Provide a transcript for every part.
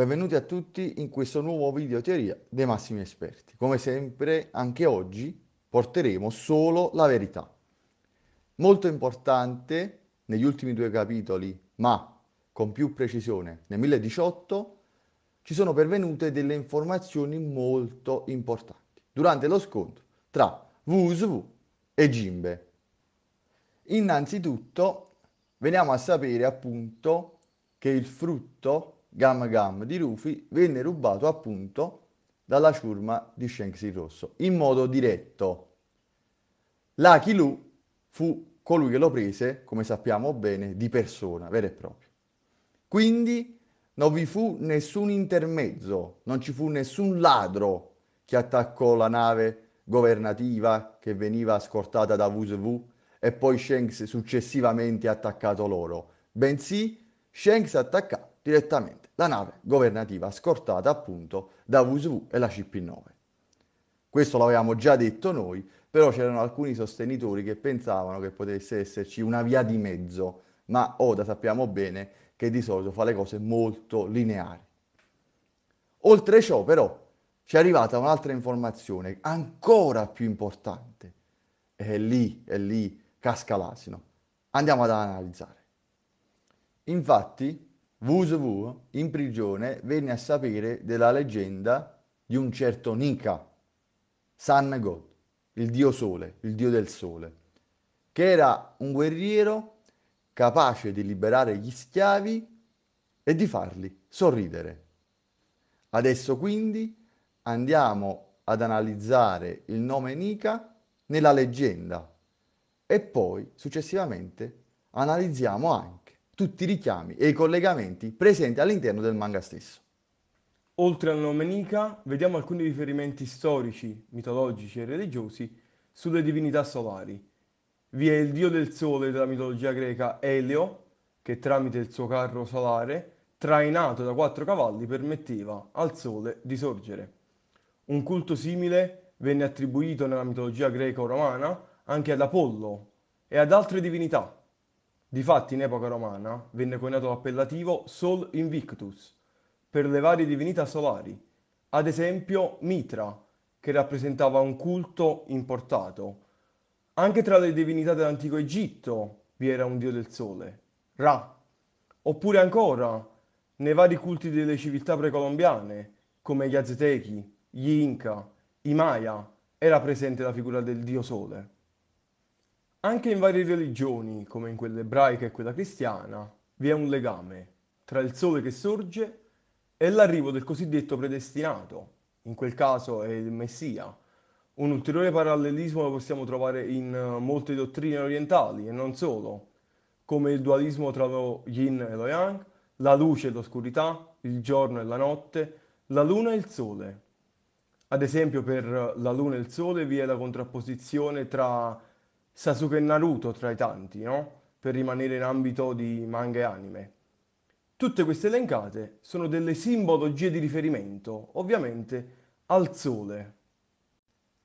Benvenuti a tutti in questo nuovo video teoria dei massimi esperti. Come sempre, anche oggi porteremo solo la verità. Molto importante negli ultimi due capitoli, ma con più precisione nel 2018, ci sono pervenute delle informazioni molto importanti durante lo scontro tra Vusv e Jimbe. Innanzitutto veniamo a sapere appunto che il frutto Gam Gam di Rufy venne rubato appunto dalla ciurma di Shanksy Rosso in modo diretto. Lucky Lu fu colui che lo prese, come sappiamo bene, di persona, vero e proprio. Quindi non vi fu nessun intermezzo, non ci fu nessun ladro che attaccò la nave governativa che veniva scortata da WSV e poi Shanks successivamente attaccato loro, bensì Shanks attaccò direttamente la nave governativa scortata appunto da WSW e la CP9. Questo l'avevamo già detto noi, però c'erano alcuni sostenitori che pensavano che potesse esserci una via di mezzo, ma Oda sappiamo bene che di solito fa le cose molto lineari. Oltre ciò però ci è arrivata un'altra informazione ancora più importante e lì, e lì casca l'asino. Andiamo ad analizzare. Infatti Vusevu in prigione venne a sapere della leggenda di un certo Nika, San God, il dio sole, il dio del sole, che era un guerriero capace di liberare gli schiavi e di farli sorridere. Adesso quindi andiamo ad analizzare il nome Nika nella leggenda e poi successivamente analizziamo anche tutti i richiami e i collegamenti presenti all'interno del manga stesso. Oltre al nome Nika, vediamo alcuni riferimenti storici, mitologici e religiosi sulle divinità solari. Vi è il dio del sole della mitologia greca Elio, che tramite il suo carro solare, trainato da quattro cavalli, permetteva al sole di sorgere. Un culto simile venne attribuito nella mitologia greco-romana anche ad Apollo e ad altre divinità Difatti in epoca romana venne coniato l'appellativo Sol Invictus per le varie divinità solari, ad esempio Mitra, che rappresentava un culto importato. Anche tra le divinità dell'antico Egitto vi era un dio del sole, Ra. Oppure ancora nei vari culti delle civiltà precolombiane, come gli Aztechi, gli Inca, i Maya, era presente la figura del dio sole. Anche in varie religioni, come in quella ebraica e quella cristiana, vi è un legame tra il sole che sorge e l'arrivo del cosiddetto predestinato, in quel caso è il Messia. Un ulteriore parallelismo lo possiamo trovare in eh, molte dottrine orientali e non solo, come il dualismo tra lo yin e lo yang, la luce e l'oscurità, il giorno e la notte, la luna e il sole. Ad esempio per eh, la luna e il sole vi è la contrapposizione tra Sasuke e Naruto tra i tanti, no? Per rimanere in ambito di manga e anime. Tutte queste elencate sono delle simbologie di riferimento, ovviamente al sole.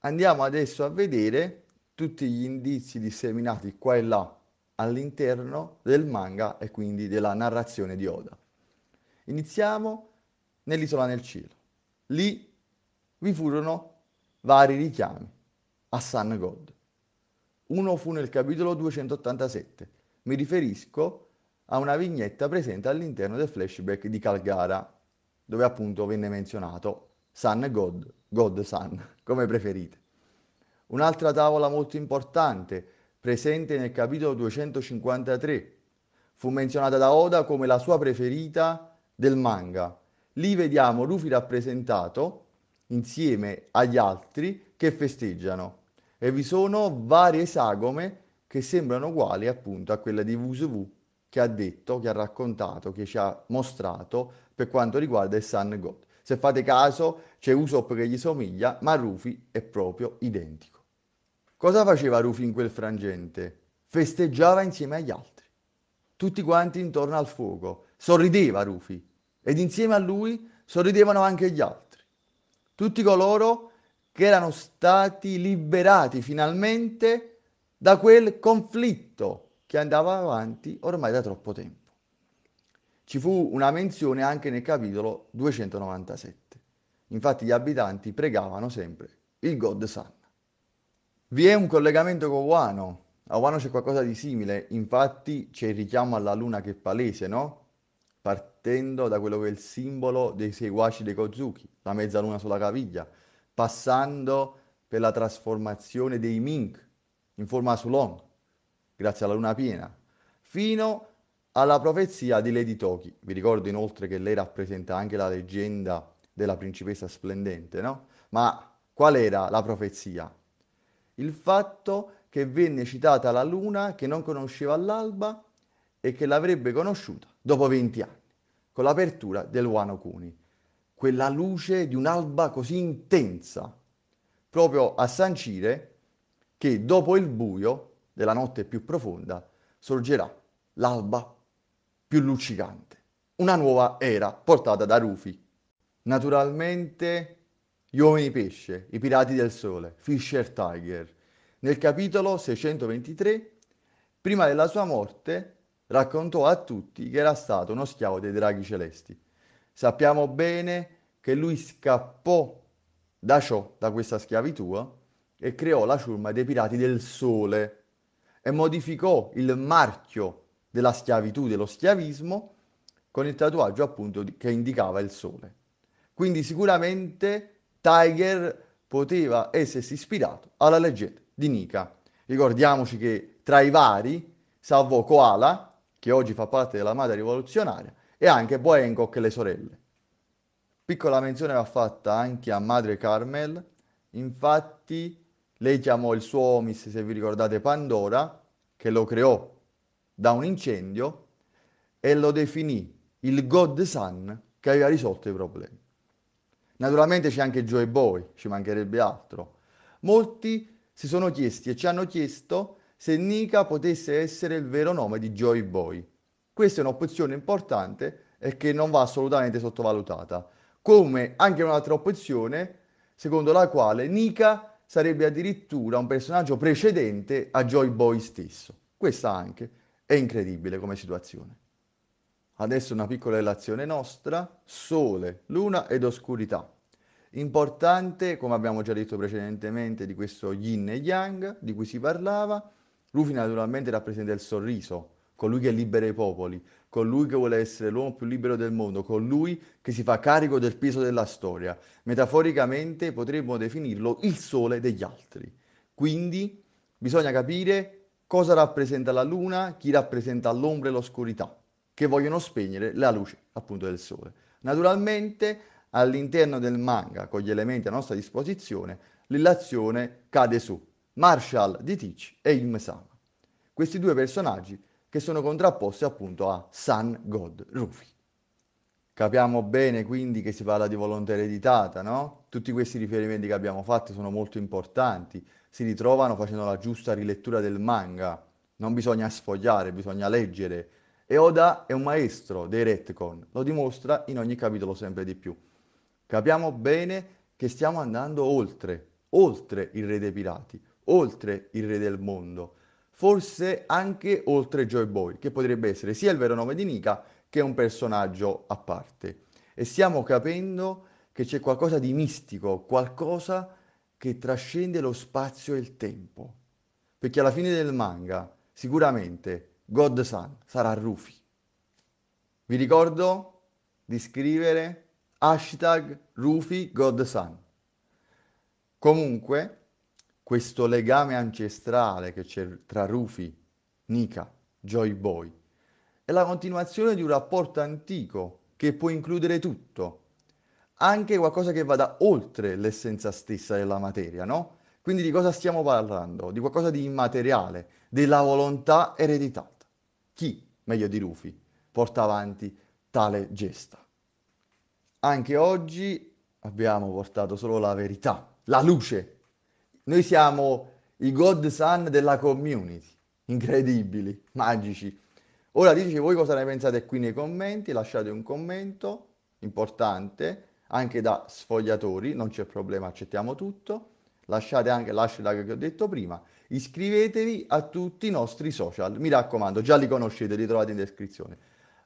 Andiamo adesso a vedere tutti gli indizi disseminati qua e là all'interno del manga e quindi della narrazione di Oda. Iniziamo nell'isola nel cielo. Lì vi furono vari richiami a Sun God. Uno fu nel capitolo 287. Mi riferisco a una vignetta presente all'interno del flashback di Calgara, dove appunto venne menzionato Sun God, God Sun, come preferite. Un'altra tavola molto importante, presente nel capitolo 253, fu menzionata da Oda come la sua preferita del manga. Lì vediamo Rufy rappresentato insieme agli altri che festeggiano e vi sono varie sagome che sembrano uguali appunto a quella di Vusevu che ha detto, che ha raccontato, che ci ha mostrato per quanto riguarda il Sun God. Se fate caso c'è Usopp che gli somiglia, ma Rufy è proprio identico. Cosa faceva Rufy in quel frangente? Festeggiava insieme agli altri, tutti quanti intorno al fuoco. Sorrideva Rufy ed insieme a lui sorridevano anche gli altri. Tutti coloro che che erano stati liberati finalmente da quel conflitto che andava avanti ormai da troppo tempo. Ci fu una menzione anche nel capitolo 297. Infatti gli abitanti pregavano sempre il God Sun. Vi è un collegamento con Wano. A Wano c'è qualcosa di simile, infatti c'è il richiamo alla luna che è palese, no? Partendo da quello che è il simbolo dei seguaci dei Kozuki, la mezza luna sulla caviglia, passando per la trasformazione dei Mink in forma Sulong, grazie alla luna piena, fino alla profezia di Lady Toki. Vi ricordo inoltre che lei rappresenta anche la leggenda della principessa splendente, no? Ma qual era la profezia? Il fatto che venne citata la luna che non conosceva l'alba e che l'avrebbe conosciuta dopo 20 anni, con l'apertura del Wano Kuni quella luce di un'alba così intensa, proprio a sancire che dopo il buio della notte più profonda sorgerà l'alba più luccicante, una nuova era portata da Rufi. Naturalmente gli uomini pesce, i pirati del sole, Fisher Tiger. Nel capitolo 623, prima della sua morte, raccontò a tutti che era stato uno schiavo dei draghi celesti. Sappiamo bene che lui scappò da ciò, da questa schiavitù, eh, e creò la ciurma dei pirati del sole e modificò il marchio della schiavitù, dello schiavismo, con il tatuaggio appunto che indicava il sole. Quindi sicuramente Tiger poteva essersi ispirato alla leggenda di Nika. Ricordiamoci che tra i vari salvò Koala, che oggi fa parte della madre rivoluzionaria, e anche Boencock e le sorelle. Piccola menzione va fatta anche a Madre Carmel, infatti lei chiamò il suo omis, se vi ricordate, Pandora, che lo creò da un incendio e lo definì il God Sun che aveva risolto i problemi. Naturalmente c'è anche Joy Boy, ci mancherebbe altro. Molti si sono chiesti e ci hanno chiesto se Nika potesse essere il vero nome di Joy Boy. Questa è un'opzione importante e che non va assolutamente sottovalutata. Come anche un'altra opzione secondo la quale Nika sarebbe addirittura un personaggio precedente a Joy Boy stesso. Questa anche è incredibile come situazione. Adesso una piccola relazione nostra, sole, luna ed oscurità. Importante, come abbiamo già detto precedentemente, di questo yin e yang di cui si parlava. Luffy naturalmente rappresenta il sorriso, colui che libera i popoli, colui che vuole essere l'uomo più libero del mondo, colui che si fa carico del peso della storia. Metaforicamente potremmo definirlo il sole degli altri. Quindi bisogna capire cosa rappresenta la luna, chi rappresenta l'ombra e l'oscurità, che vogliono spegnere la luce appunto del sole. Naturalmente all'interno del manga, con gli elementi a nostra disposizione, l'illazione cade su Marshall di Teach e Ilm Sama. Questi due personaggi che sono contrapposte appunto a Sun God Rufi. Capiamo bene quindi che si parla di volontà ereditata, no? Tutti questi riferimenti che abbiamo fatto sono molto importanti, si ritrovano facendo la giusta rilettura del manga. Non bisogna sfogliare, bisogna leggere. E Oda è un maestro dei retcon, lo dimostra in ogni capitolo sempre di più. Capiamo bene che stiamo andando oltre, oltre il re dei pirati, oltre il re del mondo forse anche oltre Joy Boy, che potrebbe essere sia il vero nome di Nika che un personaggio a parte. E stiamo capendo che c'è qualcosa di mistico, qualcosa che trascende lo spazio e il tempo. Perché alla fine del manga, sicuramente, Godson sarà Rufy. Vi ricordo di scrivere hashtag RufyGodson. Comunque, questo legame ancestrale che c'è tra Rufi, Nika, Joy Boy. È la continuazione di un rapporto antico che può includere tutto, anche qualcosa che vada oltre l'essenza stessa della materia, no? Quindi di cosa stiamo parlando? Di qualcosa di immateriale, della volontà ereditata. Chi, meglio di Rufi, porta avanti tale gesta? Anche oggi abbiamo portato solo la verità, la luce noi siamo i godson della community, incredibili, magici. Ora diteci voi cosa ne pensate qui nei commenti, lasciate un commento importante, anche da sfogliatori, non c'è problema, accettiamo tutto. Lasciate anche l'hashtag che ho detto prima, iscrivetevi a tutti i nostri social, mi raccomando, già li conoscete, li trovate in descrizione.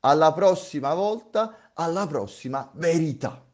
Alla prossima volta, alla prossima verità.